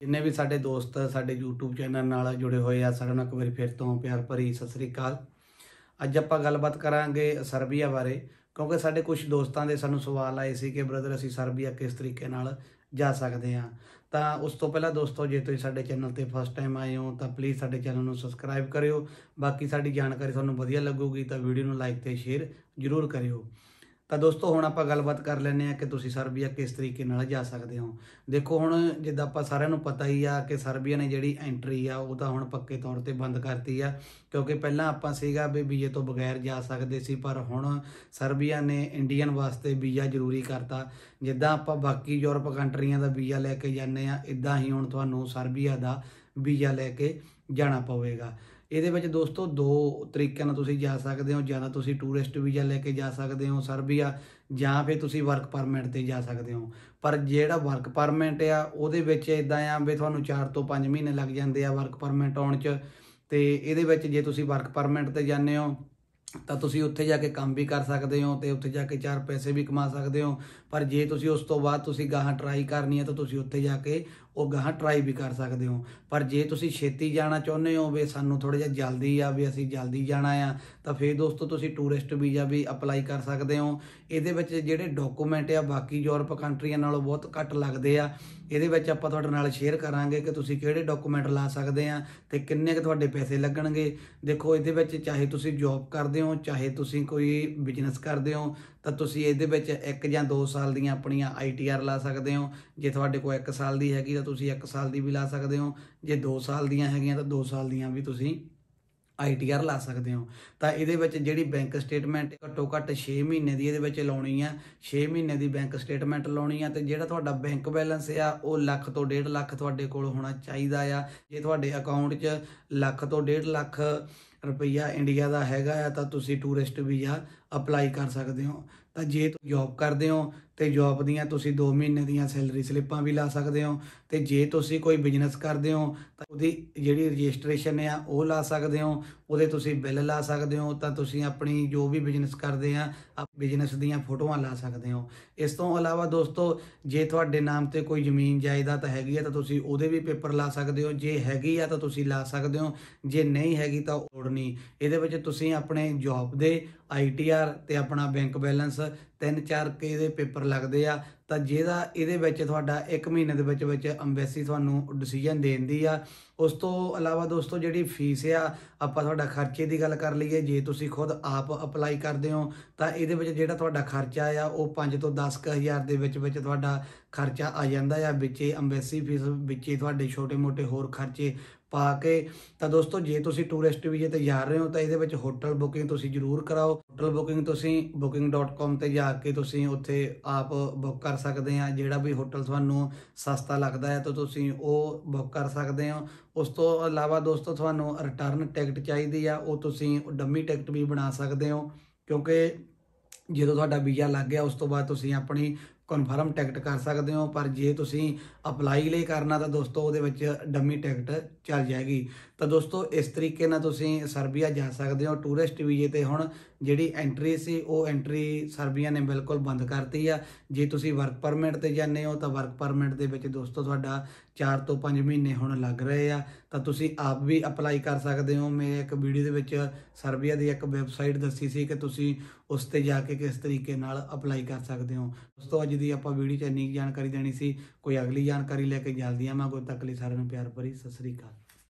ਜਿੰਨੇ ਵੀ ਸਾਡੇ ਦੋਸਤ ਸਾਡੇ YouTube ਚੈਨਲ ਨਾਲ ਜੁੜੇ ਹੋਏ ਆ ਸਾਰਿਆਂ ਨੂੰ ਇੱਕ ਵਾਰੀ ਫਿਰ ਤੋਂ ਪਿਆਰ ਭਰੀ ਸਤਿ ਸ੍ਰੀ ਅਕਾਲ ਅੱਜ ਆਪਾਂ ਗੱਲਬਾਤ ਕਰਾਂਗੇ ਸਰਬੀਆ ਬਾਰੇ ਕਿਉਂਕਿ ਸਾਡੇ ਕੁਝ ਦੋਸਤਾਂ ਦੇ ਸਾਨੂੰ ਸਵਾਲ ਆਏ ਸੀ ਕਿ ਬ੍ਰਦਰ ਅਸੀਂ ਸਰਬੀਆ ਕਿਸ ਤਰੀਕੇ ਨਾਲ ਜਾ ਸਕਦੇ ਹਾਂ ਤਾਂ ਉਸ ਤੋਂ ਪਹਿਲਾਂ ਦੋਸਤੋ ਜੇ ਤੁਸੀਂ ਸਾਡੇ ਚੈਨਲ ਤੇ ਫਸਟ ਟਾਈਮ ਆਏ ਹੋ ਤਾਂ ਪਲੀਜ਼ ਸਾਡੇ ਚੈਨਲ ਨੂੰ ਸਬਸਕ੍ਰਾਈਬ ਕਰਿਓ ਬਾਕੀ ਸਾਡੀ ਜਾਣਕਾਰੀ ਤੁਹਾਨੂੰ ਵਧੀਆ ਲੱਗੂਗੀ ਤਾਂ ਵੀਡੀਓ ਨੂੰ ਲਾਈਕ ਤੇ ਸ਼ੇਅਰ ਜ਼ਰੂਰ ਕਰਿਓ ਤਾਂ ਦੋਸਤੋ ਹੁਣ ਆਪਾਂ ਗੱਲਬਾਤ ਕਰ ਲੈਨੇ ਆ ਕਿ ਤੁਸੀਂ ਸਰਬੀਆ ਕਿਸ ਤਰੀਕੇ ਨਾਲ ਜਾ ਸਕਦੇ ਹੋ ਦੇਖੋ ਹੁਣ ਜਿੱਦਾਂ ਆਪਾਂ ਸਾਰਿਆਂ ਨੂੰ ਪਤਾ ਹੀ ਆ ਕਿ ਸਰਬੀਆ ਨੇ ਜਿਹੜੀ ਐਂਟਰੀ ਆ ਉਹ ਤਾਂ ਹੁਣ ਪੱਕੇ ਤੌਰ ਤੇ ਬੰਦ ਕਰਤੀ ਆ ਕਿਉਂਕਿ ਪਹਿਲਾਂ ਆਪਾਂ ਸੀਗਾ ਵੀ ਵੀਜ਼ੇ ਤੋਂ ਬਗੈਰ ਜਾ ਸਕਦੇ ਸੀ ਪਰ ਹੁਣ ਸਰਬੀਆ ਨੇ ਇੰਡੀਅਨ ਵਾਸਤੇ ਵੀਜ਼ਾ ਜ਼ਰੂਰੀ ਕਰਤਾ ਜਿੱਦਾਂ ਆਪਾਂ ਬਾਕੀ ਯੂਰਪ ਕੰਟਰੀਆਂ ਦਾ ਵੀਜ਼ਾ ਲੈ ਕੇ ਜਾਂਦੇ ਆ ਇਦਾਂ ਹੀ ਹੁਣ ਤੁਹਾਨੂੰ ਸਰਬੀਆ ਦਾ ਵੀਜ਼ਾ ਲੈ ਕੇ ਜਾਣਾ ਪਵੇਗਾ ਇਹਦੇ ਵਿੱਚ ਦੋਸਤੋ ਦੋ ਤਰੀਕਿਆਂ ਨਾਲ ਤੁਸੀਂ ਜਾ ਸਕਦੇ ਹੋ ਜਾਂ ਤਾਂ ਤੁਸੀਂ ਟੂਰਿਸਟ ਵੀਜ਼ਾ ਲੈ ਕੇ ਜਾ ਸਕਦੇ ਹੋ ਸਰਬੀਆ ਜਾਂ ਫਿਰ ਤੁਸੀਂ ਵਰਕ ਪਰਮਿਟ ਤੇ ਜਾ ਸਕਦੇ ਹੋ ਪਰ ਜਿਹੜਾ ਵਰਕ ਪਰਮਿਟ ਆ ਉਹਦੇ ਵਿੱਚ ਇਦਾਂ ਆ ਵੀ ਤੁਹਾਨੂੰ 4 ਤੋਂ 5 ਮਹੀਨੇ ਲੱਗ ਜਾਂਦੇ ਆ ਵਰਕ ਪਰਮਿਟ ਆਉਣ 'ਚ ਤੇ ਇਹਦੇ ਵਿੱਚ ਜੇ ਤੁਸੀਂ ਵਰਕ ਪਰਮਿਟ ਤੇ ਜਾਂਦੇ ਹੋ ਤਾਂ ਤੁਸੀਂ ਉੱਥੇ ਜਾ ਕੇ ਕੰਮ ਵੀ ਕਰ ਸਕਦੇ ਹੋ ਤੇ ਉੱਥੇ ਜਾ ਕੇ ਚਾਰ ਪੈਸੇ ਵੀ ਕਮਾ ਸਕਦੇ ਹੋ ਪਰ ਜੇ ਤੁਸੀਂ ਉਸ ਤੋਂ ਬਾਅਦ ਤੁਸੀਂ ਗਾਹਾਂ ਟਰਾਈ ਕਰਨੀ ਹੈ ਤਾਂ ਤੁਸੀਂ ਉੱਥੇ ਜਾ ਕੇ ਉਹ ਗਾਹਾਂ ਟਰਾਈ ਵੀ ਕਰ ਸਕਦੇ ਹੋ ਪਰ ਜੇ ਤੁਸੀਂ ਛੇਤੀ ਜਾਣਾ ਚਾਹੁੰਦੇ ਹੋ ਵੀ ਸਾਨੂੰ ਥੋੜਾ ਜਿਹਾ ਜਲਦੀ ਆ ਵੀ ਅਸੀਂ ਜਲਦੀ ਜਾਣਾ ਆ ਤਾਂ ਫਿਰ ਦੋਸਤੋ ਤੁਸੀਂ ਟੂਰਿਸਟ ਵੀਜ਼ਾ ਵੀ ਅਪਲਾਈ ਕਰ ਸਕਦੇ ਹੋ ਇਹਦੇ ਵਿੱਚ ਜਿਹੜੇ ਡਾਕੂਮੈਂਟ ਆ ਬਾਕੀ ਯੂਰਪ ਕੰਟਰੀਆਂ ਨਾਲੋਂ ਬਹੁਤ ਘੱਟ ਲੱਗਦੇ ਆ ਇਹਦੇ ਵਿੱਚ ਆਪਾਂ ਤੁਹਾਡੇ ਨਾਲ ਸ਼ੇਅਰ ਕਰਾਂਗੇ ਕਿ ਤੁਸੀਂ ਕਿਹੜੇ ਡਾਕੂਮੈਂਟ ਲਾ ਸਕਦੇ ਆ ਤੇ ਕਿੰਨੇ ਕੁ ਤੁਹਾਡੇ ਪੈਸੇ ਲੱਗਣਗੇ ਦੇਖੋ ਇਹਦੇ ਵਿੱਚ ਚਾਹੇ ਤੁਸੀਂ ਜੌਬ ਕਰਦੇ ਕਰਦੇ ਹੋ ਚਾਹੇ ਤੁਸੀਂ ਕੋਈ ਬਿਜ਼ਨਸ ਕਰਦੇ ਹੋ ਤਾਂ ਤੁਸੀਂ ਇਹਦੇ ਵਿੱਚ 1 ਜਾਂ 2 ਸਾਲ ਦੀਆਂ ਆਪਣੀਆਂ ਆਈਟੀਆਰ ਲਾ ਸਕਦੇ ਹੋ ਜੇ ਤੁਹਾਡੇ ਕੋਲ 1 ਸਾਲ ਦੀ ਹੈਗੀ ਤਾਂ ਤੁਸੀਂ 1 ਸਾਲ ਦੀ ਵੀ ਲਾ ਸਕਦੇ ਹੋ ਜੇ 2 ਸਾਲ ਦੀਆਂ ਹੈਗੀਆਂ ਤਾਂ 2 ਸਾਲ ਦੀਆਂ ਵੀ ਤੁਸੀਂ ਆਈਟੀਆਰ ਲਾ ਸਕਦੇ ਹੋ ਤਾਂ ਇਹਦੇ ਵਿੱਚ ਜਿਹੜੀ ਬੈਂਕ ਸਟੇਟਮੈਂਟ ਘੱਟੋ ਘੱਟ 6 ਮਹੀਨੇ ਦੀ ਇਹਦੇ ਵਿੱਚ ਲਾਉਣੀ ਆ 6 ਮਹੀਨੇ ਦੀ ਬੈਂਕ ਸਟੇਟਮੈਂਟ ਲਾਉਣੀ ਆ ਤੇ ਜਿਹੜਾ ਤੁਹਾਡਾ ਬੈਂਕ ਬੈਲੈਂਸ ਆ ਉਹ ਲੱਖ ਤੋਂ 1.5 ਲੱਖ ਤੁਹਾਡੇ ਕੋਲ ਹੋਣਾ ਚਾਹੀਦਾ ਆ ਜੇ ਤੁਹਾਡੇ ਅਕਾਊਂਟ 'ਚ ਲੱਖ ਤੋਂ 1.5 ਲੱਖ ਰੁਪਈਆ ਇੰਡੀਆ ਦਾ ਹੈਗਾ ਆ ਤਾਂ ਤੁਸੀਂ ਟੂਰਿਸਟ ਵੀਜ਼ਾ ਅਪਲਾਈ ਕਰ ਸਕਦੇ ਹੋ ਤਾਂ ਜੇ ਤੁਸੀਂ ਜੌਬ ਕਰਦੇ ਹੋ ਤੇ ਜੌਬ ਦੀਆਂ ਤੁਸੀਂ 2 ਮਹੀਨੇ ਦੀਆਂ ਸੈਲਰੀ ਸਲਿੱਪਾਂ ਵੀ ਲਾ ਸਕਦੇ ਹੋ ਤੇ ਜੇ ਤੁਸੀਂ ਕੋਈ ਬਿਜ਼ਨਸ ਕਰਦੇ ਹੋ ਤਾਂ ਉਹਦੀ ਜਿਹੜੀ ਰਜਿਸਟ੍ਰੇਸ਼ਨ ਆ ਉਹ ਲਾ ਸਕਦੇ ਹੋ ਉਹਦੇ ਤੁਸੀਂ ਬਿੱਲ ਲਾ ਸਕਦੇ ਹੋ ਤਾਂ ਤੁਸੀਂ ਆਪਣੀ ਜੋ ਵੀ ਬਿਜ਼ਨਸ ਕਰਦੇ ਆ ਬਿਜ਼ਨਸ ਦੀਆਂ ਫੋਟੋਆਂ ਲਾ ਸਕਦੇ ਹੋ ਇਸ ਤੋਂ ਇਲਾਵਾ ਦੋਸਤੋ ਜੇ ਤੁਹਾਡੇ ਨਾਮ ਤੇ ਕੋਈ ਜ਼ਮੀਨ ਜਾਇਦਾਦ ਹੈਗੀ ਆ ਤਾਂ ਤੁਸੀਂ ਉਹਦੇ ਵੀ ਪੇਪਰ ਲਾ ਸਕਦੇ ਹੋ ਜੇ ਹੈਗੀ ਆ ਤਾਂ ਤੁਸੀਂ ਲਾ ਸਕਦੇ ਹੋ ਜੇ ਨਹੀਂ ਹੈਗੀ ਤਾਂ ਔੜਨੀ ਨਹੀਂ ਇਹਦੇ ਵਿੱਚ ਤੁਸੀਂ ਆਪਣੇ ਜੌਬ ਦੇ ਆਈਟੀਆਰ ਤੇ ਆਪਣਾ ਬੈਂਕ ਬੈਲੈਂਸ 3-4 ਕੇ ਦੇ ਪੇਪਰ ਲੱਗਦੇ ਆ ਤਾਂ ਜਿਹਦਾ ਇਹਦੇ ਵਿੱਚ ਤੁਹਾਡਾ 1 ਮਹੀਨੇ ਦੇ ਵਿੱਚ ਵਿੱਚ ਐਮਬੈਸੀ ਤੁਹਾਨੂੰ ਡਿਸੀਜਨ ਦੇਂਦੀ ਆ ਉਸ ਤੋਂ ਇਲਾਵਾ ਦੋਸਤੋ ਜਿਹੜੀ ਫੀਸ ਆ ਆਪਾਂ ਤੁਹਾਡਾ ਖਰਚੇ ਦੀ ਗੱਲ ਕਰ ਲਈਏ ਜੇ ਤੁਸੀਂ ਖੁਦ ਆਪ ਅਪਲਾਈ ਕਰਦੇ ਹੋ ਤਾਂ ਇਹਦੇ ਵਿੱਚ ਜਿਹੜਾ ਤੁਹਾਡਾ ਖਰਚਾ ਆ ਉਹ 5 ਤੋਂ 10000 ਦੇ ਵਿੱਚ ਵਿੱਚ ਤੁਹਾਡਾ ਖਰਚਾ ਆ ਜਾਂਦਾ ਆ ਵਿੱਚੇ ਐਮਬੈਸੀ ਫੀਸ ਵਿੱਚੇ ਤੁਹਾਡੇ ਛੋਟੇ-ਮੋਟੇ ਹੋਰ ਖਰਚੇ ਪਾ ਕੇ ਤਾਂ ਦੋਸਤੋ ਜੇ ਤੁਸੀਂ ਟੂਰਿਸਟ ਵੀਜ਼ੇ ਤੇ ਜਾ ਰਹੇ ਹੋ ਤਾਂ ਇਹਦੇ ਵਿੱਚ ਹੋਟਲ ਬੁਕਿੰਗ ਤੁਸੀਂ ਜ਼ਰੂਰ ਕਰਾਓ ਹੋਟਲ ਬੁਕਿੰਗ ਤੁਸੀਂ booking.com ਤੇ ਜਾ ਕੇ ਤੁਸੀਂ ਉੱਥੇ ਆਪ ਬੁੱਕ ਕਰ ਸਕਦੇ ਆ ਜਿਹੜਾ ਵੀ ਹੋਟਲ ਤੁਹਾਨੂੰ ਸਸਤਾ ਲੱਗਦਾ ਹੈ ਤਾਂ ਤੁਸੀਂ ਉਹ ਬੁੱਕ ਕਰ ਸਕਦੇ ਹੋ ਉਸ ਤੋਂ ਇਲਾਵਾ ਦੋਸਤੋ ਤੁਹਾਨੂੰ ਰਿਟਰਨ ਟਿਕਟ ਚਾਹੀਦੀ ਆ ਉਹ ਤੁਸੀਂ ਡੰਮੀ ਟਿਕਟ ਵੀ ਬਣਾ ਸਕਦੇ ਹੋ ਕਿਉਂਕਿ ਜਦੋਂ ਤੁਹਾਡਾ ਵੀਜ਼ਾ ਲੱਗ ਗਿਆ ਉਸ ਤੋਂ ਬਾਅਦ ਤੁਸੀਂ ਆਪਣੀ ਕਨਫਰਮ ਟਿਕਟ ਕਰ ਸਕਦੇ ਹੋ ਪਰ ਜੇ ਤੁਸੀਂ ਅਪਲਾਈ ਲਈ ਕਰਨਾ ਤਾਂ ਦੋਸਤੋ ਉਹਦੇ ਵਿੱਚ ਡੰਮੀ ਟਿਕਟ ਚੱਲ ਜਾਏਗੀ ਤਾਂ ਦੋਸਤੋ ਇਸ ਤਰੀਕੇ ਨਾਲ ਤੁਸੀਂ ਸਰਬੀਆ ਜਾ ਸਕਦੇ ਹੋ ਟੂਰਿਸਟ ਵੀਜ਼ੇ ਤੇ ਹੁਣ ਜਿਹੜੀ ਐਂਟਰੀ ਸੀ ਉਹ ਐਂਟਰੀ ਸਰਬੀਆ ਨੇ ਬਿਲਕੁਲ ਬੰਦ ਕਰਤੀ ਆ ਜੇ ਤੁਸੀਂ ਵਰਕ ਪਰਮਿਟ ਤੇ ਜਾਂਦੇ ਹੋ ਤਾਂ ਵਰਕ ਪਰਮਿਟ ਦੇ ਵਿੱਚ ਦੋਸਤੋ ਤੁਹਾਡਾ 4 ਤੋਂ 5 ਮਹੀਨੇ ਹੁਣ ਲੱਗ ਰਹੇ ਆ ਤਾਂ ਤੁਸੀਂ ਆਪ ਵੀ ਅਪਲਾਈ ਕਰ ਸਕਦੇ ਹੋ ਮੇਰੇ ਇੱਕ ਵੀਡੀਓ ਦੇ ਵਿੱਚ ਸਰਬੀਆ ਦੀ ਇੱਕ ਵੈਬਸਾਈਟ ਦੱਸੀ ਸੀ ਕਿ ਤੁਸੀਂ ਉਸ ਤੇ ਜਾ ਕੇ ਕਿਸ ਤਰੀਕੇ ਨਾਲ ਅਪਲਾਈ ਕਰ ਸਕਦੇ ਹੋ ਦੋਸਤੋ ਅੱਜ ਦੀ ਆਪਾਂ ਵੀਡੀਓ ਚ ਇੰਨੀ ਜਾਣਕਾਰੀ ਦੇਣੀ ਸੀ ਕੋਈ ਅਗਲੀ ਜਾਣਕਾਰੀ ਲੈ ਕੇ ਜਲਦੀ ਆਵਾਂਗੇ ਤੱਕ ਲਈ ਸਾਰਿਆਂ ਨੂੰ ਪਿਆਰ ਭਰੀ ਸਤਿ ਸ੍ਰੀ ਅਕਾਲ